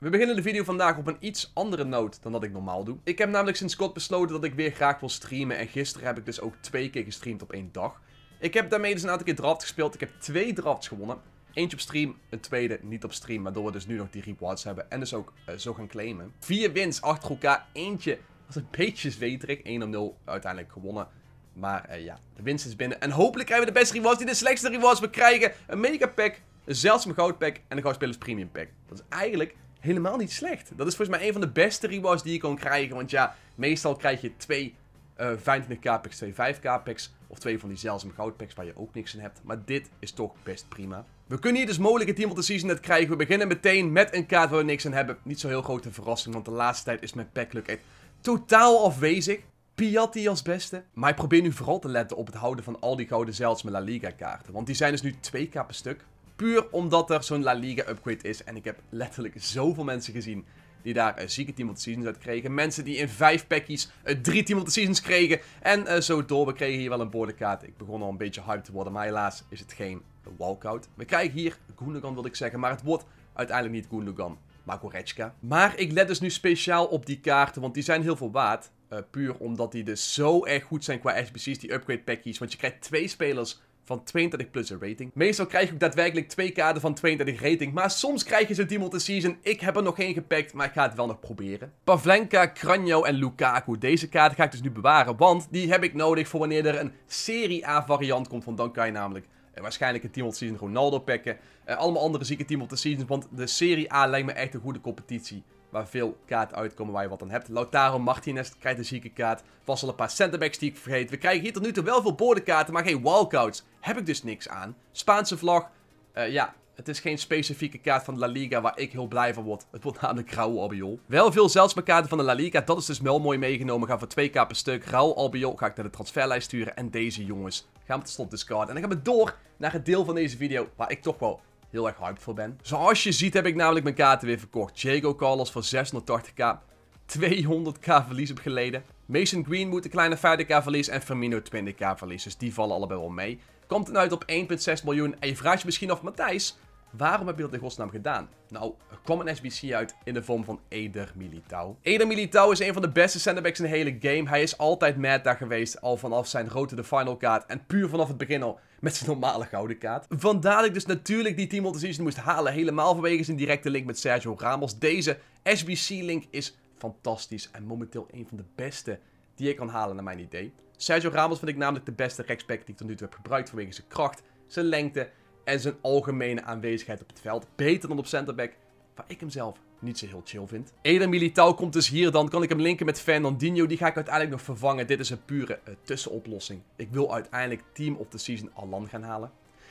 We beginnen de video vandaag op een iets andere noot dan dat ik normaal doe. Ik heb namelijk sinds kort besloten dat ik weer graag wil streamen en gisteren heb ik dus ook twee keer gestreamd op één dag. Ik heb daarmee dus een aantal keer draft gespeeld. Ik heb twee drafts gewonnen. Eentje op stream, een tweede niet op stream, waardoor we dus nu nog die rewards hebben en dus ook eh, zo gaan claimen. Vier wins achter elkaar, eentje was een beetje zweterig, 1-0 uiteindelijk gewonnen. Maar eh, ja, de winst is binnen en hopelijk krijgen we de beste rewards die de slechtste rewards we krijgen. Een mega pack, een zeldzame goud pack en een goudspelers premium pack. Dat is eigenlijk helemaal niet slecht. Dat is volgens mij een van de beste rewards die je kan krijgen. Want ja, meestal krijg je twee uh, eh, 25k packs, twee 5k packs. Of twee van die zeldzame packs waar je ook niks in hebt. Maar dit is toch best prima. We kunnen hier dus mogelijk het Team of the Season net krijgen. We beginnen meteen met een kaart waar we niks in hebben. Niet zo heel grote verrassing, want de laatste tijd is mijn packluck echt totaal afwezig. Piatti als beste. Maar ik probeer nu vooral te letten op het houden van al die gouden zelfs met La Liga kaarten. Want die zijn dus nu 2k per stuk. Puur omdat er zo'n La Liga upgrade is. En ik heb letterlijk zoveel mensen gezien die daar een eh, zieke Team of the Seasons uit kregen. Mensen die in vijf packies eh, drie Team of the Seasons kregen. En eh, zo door, we kregen hier wel een boordenkaart. Ik begon al een beetje hard te worden, maar helaas is het geen walkout. We krijgen hier Gundogan, wil ik zeggen, maar het wordt uiteindelijk niet Gundogan. Maar Goretschka. Maar ik let dus nu speciaal op die kaarten, want die zijn heel veel waard. puur omdat die dus zo erg goed zijn qua SBC's, die upgrade packies. Want je krijgt twee spelers van 32 plus een rating. Meestal krijg je ook daadwerkelijk twee kaarten van 32 rating, maar soms krijg je ze Demon of Season. Ik heb er nog geen gepakt, maar ik ga het wel nog proberen. Pavlenka, Kranjo en Lukaku. Deze kaarten ga ik dus nu bewaren, want die heb ik nodig voor wanneer er een Serie A variant komt, want dan kan je namelijk eh, waarschijnlijk een Team of the Season Ronaldo packen. En eh, allemaal andere zieke Team of the Seasons, want de Serie A lijkt me echt een goede competitie waar veel kaarten uitkomen waar je wat aan hebt. Lautaro Martinez krijgt een zieke kaart. Vast al een paar centerbacks die ik vergeet. We krijgen hier tot nu toe wel veel boordenkaarten, maar geen walkouts. Heb ik dus niks aan. Spaanse vlag. Eh, ja, het is geen specifieke kaart van de La Liga waar ik heel blij van word. Het wordt namelijk Raul Albiol. Wel veel zeldzame kaarten van de La Liga. Dat is dus wel mooi meegenomen. Gaan voor 2k per stuk. Raul Albiol ga ik naar de transferlijst sturen. En deze jongens gaan we tot slot discarden. En dan gaan we door naar het deel van deze video waar ik toch wel heel erg hyped voor ben. Zoals je ziet heb ik namelijk mijn kaarten weer verkocht. Jago Carlos voor 680k, 200k verlies heb geleden. Mason moet een kleine 50k verlies en Firmino 20k verlies. Dus die vallen allebei wel mee. Komt het uit op 1,6 miljoen. En je vraagt je misschien af, Matthijs, waarom heb je dat in godsnaam gedaan? Nou, er kwam een SBC uit in de vorm van Eder Militao. Eder Militao is een van de beste centerbacks in de hele game. Hij is altijd meta geweest, al vanaf zijn rote de final kaart. En puur vanaf het begin al met zijn normale gouden kaart. Vandaar dat ik dus natuurlijk die Team of Decision moest halen. Helemaal vanwege zijn directe link met Sergio Ramos. Deze SBC-link is fantastisch en momenteel een van de beste die ik kan halen naar mijn idee. Sergio Ramos vind ik namelijk de beste rechtsback die ik tot nu toe heb gebruikt vanwege zijn kracht, zijn lengte en zijn algemene aanwezigheid op het veld. Beter dan op centerback, waar ik hem zelf niet zo heel chill vind. Eder Militao komt dus hier dan. Kan ik hem linken met Fernandinho. Die ga ik uiteindelijk nog vervangen. Dit is een pure eh, tussenoplossing. Ik wil uiteindelijk Team of the Season Alan gaan halen.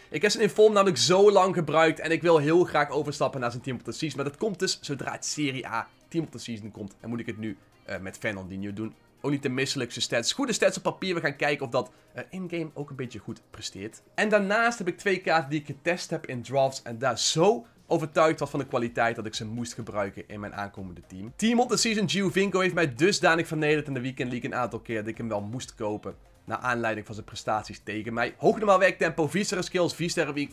Ik heb zijn inform namelijk zo lang gebruikt. En ik wil heel graag overstappen naar zijn Team of the Season. Maar dat komt dus zodra het Serie A Team of the Season komt. En moet ik het nu eh, met Fernandinho doen. Ook niet de misselijkste stats. Goede stats op papier. We gaan kijken of dat eh, in-game ook een beetje goed presteert. En daarnaast heb ik twee kaarten die ik getest heb in drafts. En daar zo overtuigd was van de kwaliteit dat ik ze moest gebruiken in mijn aankomende team. Team of the season Giovinco heeft mij dusdanig vernederd in de Weekend League een aantal keer dat ik hem wel moest kopen. Naar aanleiding van zijn prestaties tegen mij. Hoognormaal werktempo, 4 skills, 4 week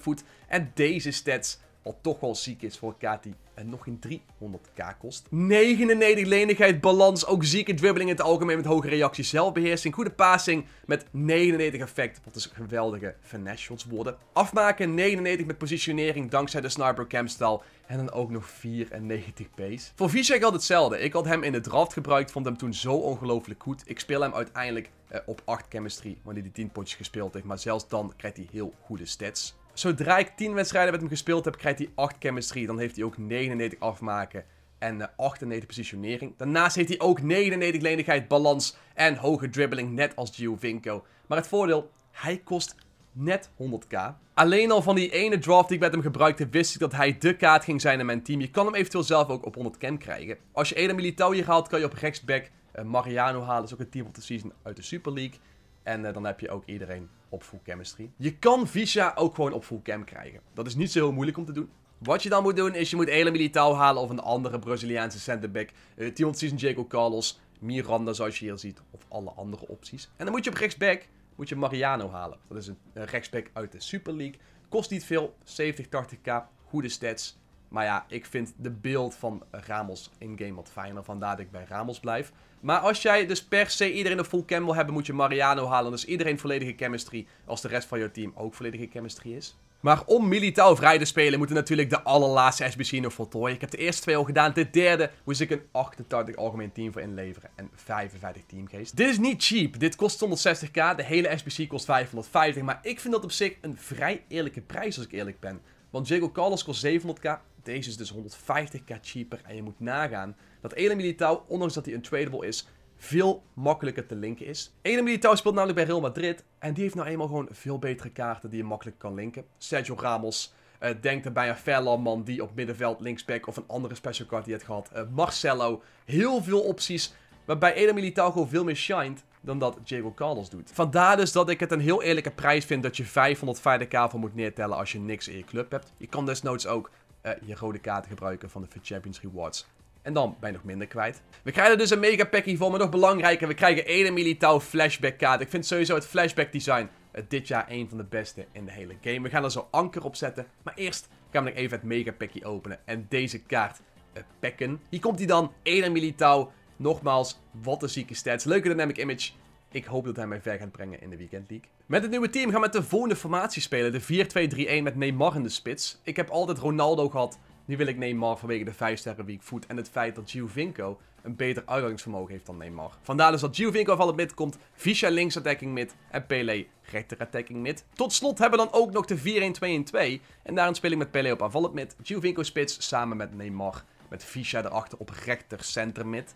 en deze stats. Wat toch wel ziek is voor een en nog geen 300k kost. 99 lenigheid, balans, ook zieke dribbling. in het algemeen met hoge reactie, zelfbeheersing, goede passing met 99 effect. Wat dus geweldige finesse worden. Afmaken 99 met positionering dankzij de sniper chemstyle. en dan ook nog 94 pace. Voor Vizek had hetzelfde. Ik had hem in de draft gebruikt, vond hem toen zo ongelooflijk goed. Ik speel hem uiteindelijk eh, op 8 chemistry, wanneer hij 10 potjes gespeeld heeft. Maar zelfs dan krijgt hij heel goede stats. Zodra ik 10 wedstrijden met hem gespeeld heb, krijgt hij 8 chemistry. Dan heeft hij ook 99 afmaken en 98 eh, positionering. Daarnaast heeft hij ook 99 lenigheid, balans en hoge dribbling, net als Giovinco. Maar het voordeel, hij kost net 100k. Alleen al van die ene draft die ik met hem gebruikte, wist ik dat hij de kaart ging zijn in mijn team. Je kan hem eventueel zelf ook op 100 k krijgen. Als je Eda Militao hier haalt, kan je op rechtsback eh, Mariano halen. Dat is ook een team op de season uit de Super League. En eh, dan heb je ook iedereen op full chemistry. Je kan Visha ook gewoon op full chem krijgen. Dat is niet zo heel moeilijk om te doen. Wat je dan moet doen is je moet Elam halen of een andere Braziliaanse centerback. Uh, eh, Tion Season, Jaco Carlos, Miranda zoals je hier ziet. Of alle andere opties. En dan moet je op rechtsback moet je Mariano halen. Dat is een rechtsback uit de Super League. Kost niet veel, 70, 80k, goede stats. Maar ja, ik vind de beeld van Ramos in-game wat fijner. Vandaar dat ik bij Ramos blijf. Maar als jij dus per se iedereen een full camel hebben, moet je Mariano halen. Dus iedereen volledige chemistry, als de rest van je team ook volledige chemistry is. Maar om Militao vrij te spelen, moeten natuurlijk de allerlaatste SBC nog voltooien. Ik heb de eerste twee al gedaan. De derde moest ik een 88 algemeen team voor inleveren. En 55 teamgeest. Dit is niet cheap. Dit kost 160k. De hele SBC kost 550. Maar ik vind dat op zich een vrij eerlijke prijs, als ik eerlijk ben. Want Diego Carlos kost 700k deze is dus 150k cheaper. En je moet nagaan dat Elam Militao, ondanks dat hij een tradable is, veel makkelijker te linken is. Elam Militao speelt namelijk bij Real Madrid. En die heeft nou eenmaal gewoon veel betere kaarten die je makkelijk kan linken. Sergio Ramos, eh, denkt er bij een Verlamman die op middenveld, linksback of een andere special card die het gehad. Eh, Marcelo, heel veel opties waarbij Elam Militao gewoon veel meer shined dan dat Diego Carlos doet. Vandaar dus dat ik het een heel eerlijke prijs vind dat je 550k voor moet neertellen als je niks in je club hebt. Je kan desnoods ook eh, je rode kaart gebruiken van de Champions Rewards. En dan ben nog minder kwijt. We krijgen dus een mega packie voor, maar nog belangrijker, we krijgen één Militao flashback kaart. Ik vind sowieso het flashback design eh, dit jaar een van de beste in de hele game. We gaan er zo anker op zetten, maar eerst gaan we nog even het mega packie openen en deze kaart uh, packen. Hier komt hij dan, één Militao. Nogmaals, wat een zieke stats. Leuke dynamic image. Ik hoop dat hij mij ver gaat brengen in de Weekend League. Met het nieuwe team gaan we met de volgende formatie spelen. De 4-2-3-1 met Neymar in de spits. Ik heb altijd Ronaldo gehad. Nu wil ik Neymar vanwege de 5 sterren weak foot en het feit dat Giovinco een beter uitgangsvermogen heeft dan Neymar. Vandaar dus dat Giovinco van het mid komt, Visha links attacking mid en Pele rechter attacking mid. Tot slot hebben we dan ook nog de 4-1-2-1-2 en daarom speel ik met Pele op aanvallend mid, Giovinco spits samen met Neymar. Met Fischer erachter op rechter center mid.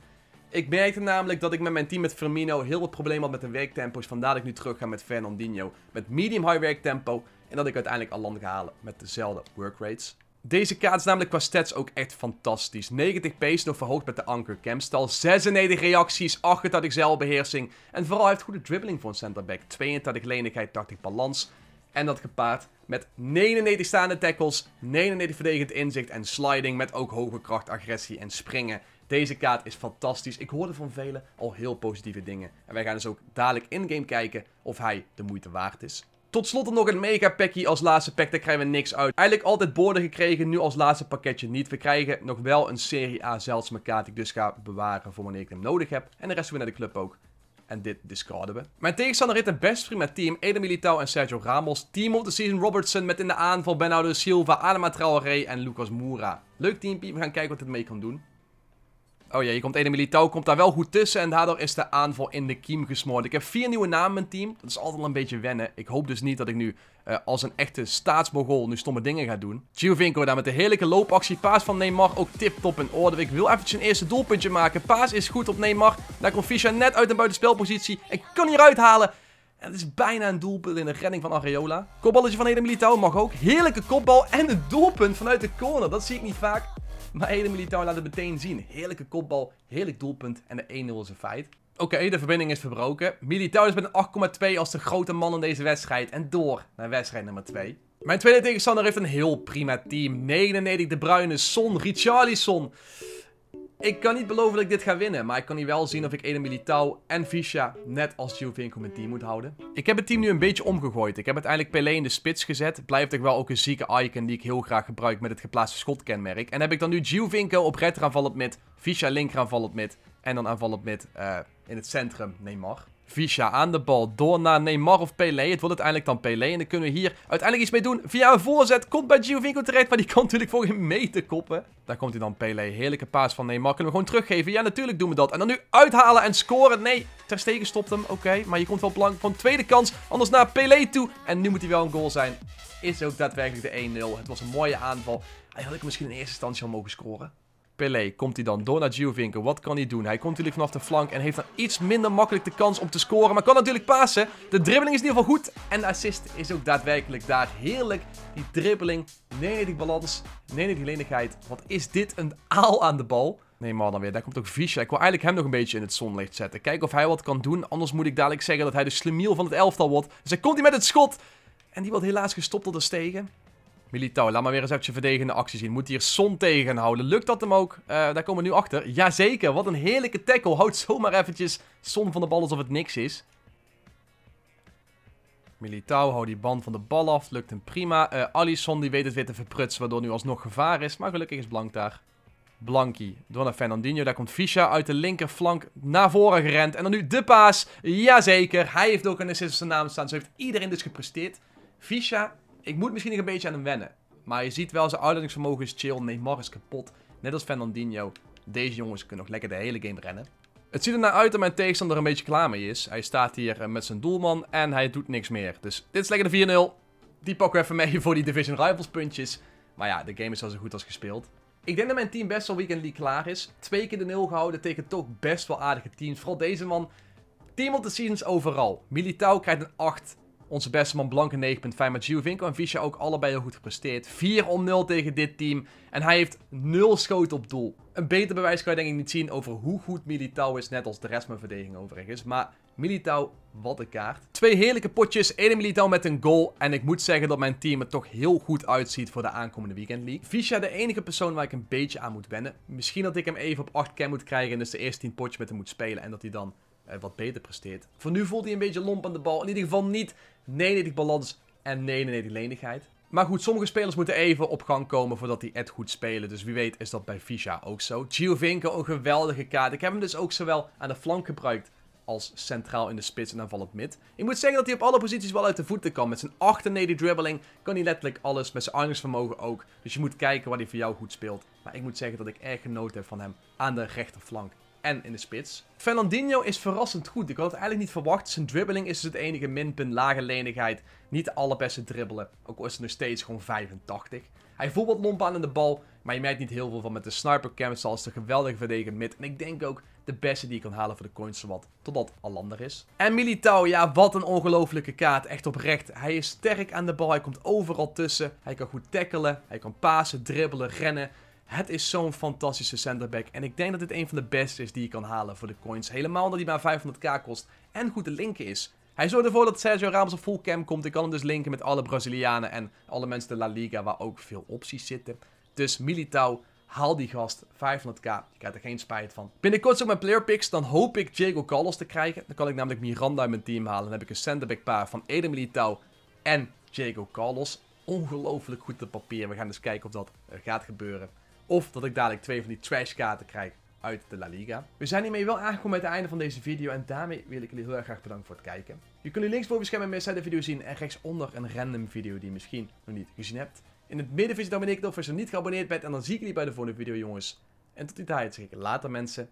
Ik merkte namelijk dat ik met mijn team met Firmino heel wat problemen had met de werktempo's. Vandaar dat ik nu terug ga met Fernandinho. Met medium high werktempo. En dat ik uiteindelijk Alan ga halen met dezelfde workrates. Deze kaart is namelijk qua stats ook echt fantastisch. 90 pace nog verhoogd met de anker campstal. 96 reacties, 88 zeilbeheersing. En vooral heeft goede dribbling voor een centerback. 82 lenigheid, 80 balans. En dat gepaard met 99 staande tackles, 99 verdedigend inzicht en sliding met ook hoge kracht, agressie en springen. Deze kaart is fantastisch. Ik hoorde van velen al heel positieve dingen. En wij gaan dus ook dadelijk in-game kijken of hij de moeite waard is. Tot slot nog een mega packie als laatste pack, daar krijgen we niks uit. Eigenlijk altijd borden gekregen, nu als laatste pakketje niet. We krijgen nog wel een serie A zeldzame kaart ik dus ga bewaren voor wanneer ik hem nodig heb. En de rest doen we naar de club ook. En dit discarden we. Mijn tegenstander heeft een best prima team. Eden Militao en Sergio Ramos. Team of the season Robertson met in de aanval de Silva, Adama Traoré en Lucas Moura. Leuk teampie, we gaan kijken wat het mee kan doen. Oh ja, je komt Ene Militao, komt daar wel goed tussen. En daardoor is de aanval in de kiem gesmoord. Ik heb vier nieuwe namen in mijn team. Dat is altijd al een beetje wennen. Ik hoop dus niet dat ik nu eh, als een echte staatsmogol nu stomme dingen ga doen. Giovinco daar met de heerlijke loopactie. Paas van Neymar ook tip-top in orde. Ik wil eventjes een eerste doelpuntje maken. Paas is goed op Neymar. Daar komt Fischer net uit een buitenspelpositie. En kan hier uithalen. En het is bijna een doelpunt in de redding van Areola. Kopballetje van Ede Militao mag ook. Heerlijke kopbal en een doelpunt vanuit de corner. Dat zie ik niet vaak. Maar hele Militao laat het meteen zien. Heerlijke kopbal, heerlijk doelpunt en de 1-0 is een feit. Oké, de verbinding is verbroken. Militao is met een 8,2 als de grote man in deze wedstrijd. En door naar wedstrijd nummer 2. Mijn tweede tegenstander heeft een heel prima team. 99 De bruine Son, Richarlison... Ik kan niet beloven dat ik dit ga winnen, maar ik kan hier wel zien of ik Eden Militao en Visha net als Giovinco mijn team moet houden. Ik heb het team nu een beetje omgegooid. Ik heb uiteindelijk Pelé in de spits gezet. Blijft toch wel ook een zieke icon die ik heel graag gebruik met het geplaatste schotkenmerk. En heb ik dan nu Giovinco op red aanvallend op mid, Visha link mid en dan aanvallend mid eh, in het centrum Neymar. Visha aan de bal. Door naar Neymar of Pelé. Het wordt uiteindelijk dan Pelé. En dan kunnen we hier uiteindelijk iets mee doen. Via een voorzet komt bij Giovinco terecht. Maar die kan natuurlijk voor hem mee te koppen. Daar komt hij dan Pelé. Heerlijke paas van Neymar. Kunnen we gewoon teruggeven? Ja, natuurlijk doen we dat. En dan nu uithalen en scoren. Nee, Ter Stegen stopt hem. Oké, maar je komt wel belang van tweede kans. Anders naar Pelé toe. En nu moet hij wel een goal zijn. Is ook daadwerkelijk de 1-0. Het was een mooie aanval. Hij had ik misschien in eerste instantie al mogen scoren. Pelé. Komt hij dan door naar Giovinco. Wat kan hij doen? Hij komt natuurlijk vanaf de flank en heeft dan iets minder makkelijk de kans om te scoren. Maar kan natuurlijk pasen. De dribbeling is in ieder geval goed. En de assist is ook daadwerkelijk daar. Heerlijk. Die dribbeling. Nee, nee, die balans. Nee, nee, die lenigheid. Wat is dit een aal aan de bal. Nee, maar dan weer. Daar komt ook Viesje. Ik wil eigenlijk hem nog een beetje in het zonlicht zetten. Kijken of hij wat kan doen. Anders moet ik dadelijk zeggen dat hij de slemiel van het elftal wordt. Dus hij komt hij met het schot. En die wordt helaas gestopt door de stegen. Militao, laat maar weer eens even verdedigende actie zien. Moet hier Son tegenhouden. Lukt dat hem ook? Eh, daar komen we nu achter. Jazeker, wat een heerlijke tackle. Houdt zomaar eventjes Son van de bal alsof het niks is. Militao houdt die band van de bal af. Lukt hem prima. Uh, Alisson die weet het weer te verprutsen, waardoor nu alsnog gevaar is. Maar gelukkig is Blank daar. Blanky. Door naar Fernandinho. Daar komt Fischer uit de linkerflank naar voren gerend. En dan nu de paas. Jazeker. Hij heeft ook een assist op zijn naam staan. Zo heeft iedereen dus gepresteerd. Fischer ik moet misschien nog een beetje aan hem wennen. Maar je ziet wel, zijn uitleidingsvermogen is chill. Neymar is kapot. Net als Fernandinho. Deze jongens kunnen nog lekker de hele game rennen. Het ziet er naar uit dat mijn tegenstander een beetje klaar mee is. Hij staat hier eh, met zijn doelman en hij doet niks meer. Dus dit is lekker de 4-0. Die pakken we even mee voor die Division Rivals puntjes. Maar ja, de game is al zo goed als gespeeld. Ik denk dat mijn team best wel Weekend League klaar is. Twee keer de nul gehouden tegen toch best wel aardige teams. Vooral deze man. Team of the Seasons overal. Militao krijgt een 8. Onze beste man Blanke 9.5. Maar Giovinco en Visha ook allebei heel goed gepresteerd. 4 om 0 tegen dit team. En hij heeft 0 schoten op doel. Een beter bewijs kan je denk ik niet zien over hoe goed Militao is. Net als de rest van mijn verdediging overigens. Maar Militao, wat een kaart. Twee heerlijke potjes, Eén Militao met een goal. En ik moet zeggen dat mijn team er toch heel goed uitziet voor de aankomende Weekend League. Visha de enige persoon waar ik een beetje aan moet wennen. Misschien dat ik hem even op 8 cam moet krijgen en dus de eerste 10 potjes met hem moet spelen. En dat hij dan eh, wat beter presteert. Voor nu voelt hij een beetje lomp aan de bal. In ieder geval niet 99 balans en 99 lenigheid. Maar goed, sommige spelers moeten even op gang komen voordat die echt goed spelen. Dus wie weet is dat bij Visha ook zo. Giovinco, een geweldige kaart. Ik heb hem dus ook zowel aan de flank gebruikt als centraal in de spits en aanvallend mid. Ik moet zeggen dat hij op alle posities wel uit de voeten kan. Met zijn 98 dribbling kan hij letterlijk alles. Met zijn angstvermogen ook. Dus je moet kijken wat hij voor jou goed speelt. Maar ik moet zeggen dat ik erg genoten heb van hem aan de rechterflank en in de spits. Fernandinho is verrassend goed. Ik had het eigenlijk niet verwacht. Zijn dribbeling is dus het enige minpunt. Lage lenigheid. Niet de allerbeste dribbelen. Ook al is het nog steeds gewoon 85. Hij voelt wat lomp aan de bal. Maar je merkt niet heel veel van met de sniper Zoals de geweldige verdediger mid. En ik denk ook de beste die je kan halen voor de coins wat. Totdat Alander is. En Militao, ja wat een ongelofelijke kaart. Echt oprecht. Hij is sterk aan de bal. Hij komt overal tussen. Hij kan goed tackelen. Hij kan pasen, dribbelen, rennen. Het is zo'n fantastische centerback. En ik denk dat dit een van de beste is die je kan halen voor de coins. Helemaal omdat hij maar 500k kost en goed te linken is. Hij zorgt ervoor dat Sergio Ramos op full cam komt. Ik kan hem dus linken met alle Brazilianen en alle mensen de La Liga waar ook veel opties zitten. Dus Militao, haal die gast 500k. Ik krijgt er geen spijt van. Binnenkort ook mijn player picks. Dan hoop ik Diego Carlos te krijgen. Dan kan ik namelijk Miranda in mijn team halen. Dan heb ik een centerback paar van Eden Militao en Diego Carlos. Ongelooflijk goed te papier. We gaan dus kijken of dat eh, gaat gebeuren. Of dat ik dadelijk twee van die trashkaarten krijg uit de La Liga. We zijn hiermee wel aangekomen bij het einde van deze video en daarmee wil ik jullie heel erg graag bedanken voor het kijken. Je kunt linksboven het scherm een de video zien en rechtsonder een random video die je misschien nog niet gezien hebt. In het midden vind je dan ben ik nog als je niet geabonneerd bent en dan zie ik jullie bij de volgende video jongens. En tot die tijd zeg ik later mensen.